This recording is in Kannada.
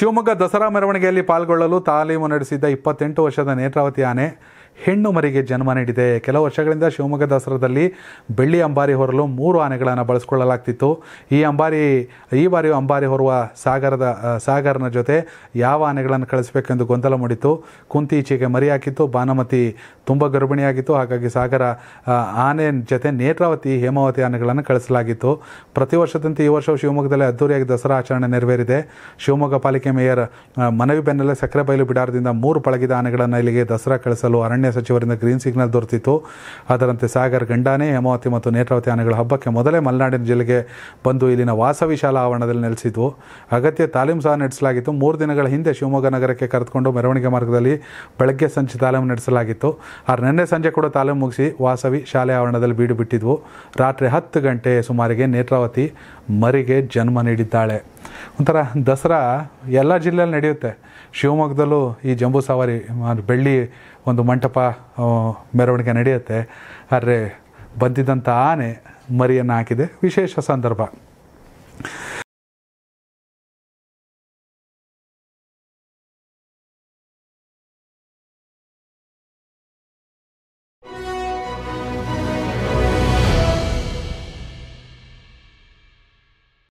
ಶಿವಮೊಗ್ಗ ದಸರಾ ಮೆರವಣಿಗೆಯಲ್ಲಿ ಪಾಲ್ಗೊಳ್ಳಲು ತಾಲೀಮು ನಡೆಸಿದ್ದ ಇಪ್ಪತ್ತೆಂಟು ವರ್ಷದ ನೇತ್ರಾವತಿ ಆನೆ ಹೆಣ್ಣು ಮರಿಗೆ ಜನ್ಮ ನೀಡಿದೆ ಕೆಲವು ವರ್ಷಗಳಿಂದ ಶಿವಮೊಗ್ಗ ದಸರಾದಲ್ಲಿ ಬೆಳ್ಳಿ ಅಂಬಾರಿ ಹೊರಲು ಮೂರು ಆನೆಗಳನ್ನು ಬಳಸ್ಕೊಳ್ಳಲಾಗ್ತಿತ್ತು ಈ ಅಂಬಾರಿ ಈ ಬಾರಿ ಅಂಬಾರಿ ಹೊರುವ ಸಾಗರದ ಸಾಗರನ ಜೊತೆ ಯಾವ ಆನೆಗಳನ್ನು ಕಳಿಸಬೇಕೆಂದು ಗೊಂದಲ ಮೂಡಿತು ಕುಂತಿ ಈಚೆಗೆ ಮರಿ ಹಾಕಿತ್ತು ಭಾನುಮತಿ ತುಂಬ ಗರ್ಭಿಣಿಯಾಗಿತ್ತು ಹಾಗಾಗಿ ಸಾಗರ ಆನೆ ಜೊತೆ ನೇತ್ರಾವತಿ ಹೇಮಾವತಿ ಆನೆಗಳನ್ನು ಕಳಿಸಲಾಗಿತ್ತು ಪ್ರತಿ ವರ್ಷದಂತೆ ಈ ವರ್ಷವೂ ಶಿವಮೊಗ್ಗದಲ್ಲಿ ಅದ್ದೂರಿಯಾಗಿ ದಸರಾ ಆಚರಣೆ ನೆರವೇರಿದೆ ಶಿವಮೊಗ್ಗ ಪಾಲಿಕೆ ಮೇಯರ್ ಮನವಿ ಬೆನ್ನಲ್ಲೇ ಸಕ್ಕರೆ ಬಯಲು ಬಿಡಾರದಿಂದ ಮೂರು ಪಳಗಿದ ಆನೆಗಳನ್ನು ಇಲ್ಲಿಗೆ ದಸರಾ ಕಳಿಸಲು ಅರಣ್ಯ ಅರಣ್ಯ ಸಚಿವರಿಂದ ಗ್ರೀನ್ ಸಿಗ್ನಲ್ ದೊರೆತಿತ್ತು ಅದರಂತೆ ಸಾಗರ್ ಗಂಡಾನೆ ಹೇಮಾವತಿ ಮತ್ತು ನೇತ್ರಾವತಿ ಆನೆಗಳ ಹಬ್ಬಕ್ಕೆ ಮೊದಲೇ ಮಲೆನಾಡಿನ ಜಿಲ್ಲೆಗೆ ಬಂದು ಇಲ್ಲಿನ ವಾಸವಿ ಶಾಲಾ ಆವರಣದಲ್ಲಿ ನೆಲೆಸಿದ್ವು ಅಗತ್ಯ ತಾಲೀಮ್ ಸಹ ನಡೆಸಲಾಗಿತ್ತು ಮೂರು ದಿನಗಳ ಹಿಂದೆ ಶಿವಮೊಗ್ಗ ನಗರಕ್ಕೆ ಕರೆದುಕೊಂಡು ಮೆರವಣಿಗೆ ಮಾರ್ಗದಲ್ಲಿ ಬೆಳಗ್ಗೆ ಸಂಜೆ ತಾಲೀಮು ನಡೆಸಲಾಗಿತ್ತು ಆದರೆ ನಿನ್ನೆ ಸಂಜೆ ಕೂಡ ತಾಲೀಮು ಮುಗಿಸಿ ವಾಸವಿ ಶಾಲೆ ಆವರಣದಲ್ಲಿ ಬೀಡು ಬಿಟ್ಟಿದ್ವು ರಾತ್ರಿ ಹತ್ತು ಗಂಟೆ ಸುಮಾರಿಗೆ ನೇತ್ರಾವತಿ ಮರಿಗೆ ಜನ್ಮ ನೀಡಿದ್ದಾಳೆ ಒಂಥರ ದಸರಾ ಎಲ್ಲ ಜಿಲ್ಲೆಯಲ್ಲಿ ನಡೆಯುತ್ತೆ ಶಿವಮೊಗ್ಗದಲ್ಲೂ ಈ ಜಂಬೂ ಸವಾರಿ ಬೆಳ್ಳಿ ಒಂದು ಮಂಟಪ ಮೆರವಣಿಗೆ ನಡೆಯುತ್ತೆ ಆದರೆ ಬಂದಿದ್ದಂಥ ಆನೆ ಮರಿಯನ್ನು ಹಾಕಿದೆ ವಿಶೇಷ ಸಂದರ್ಭ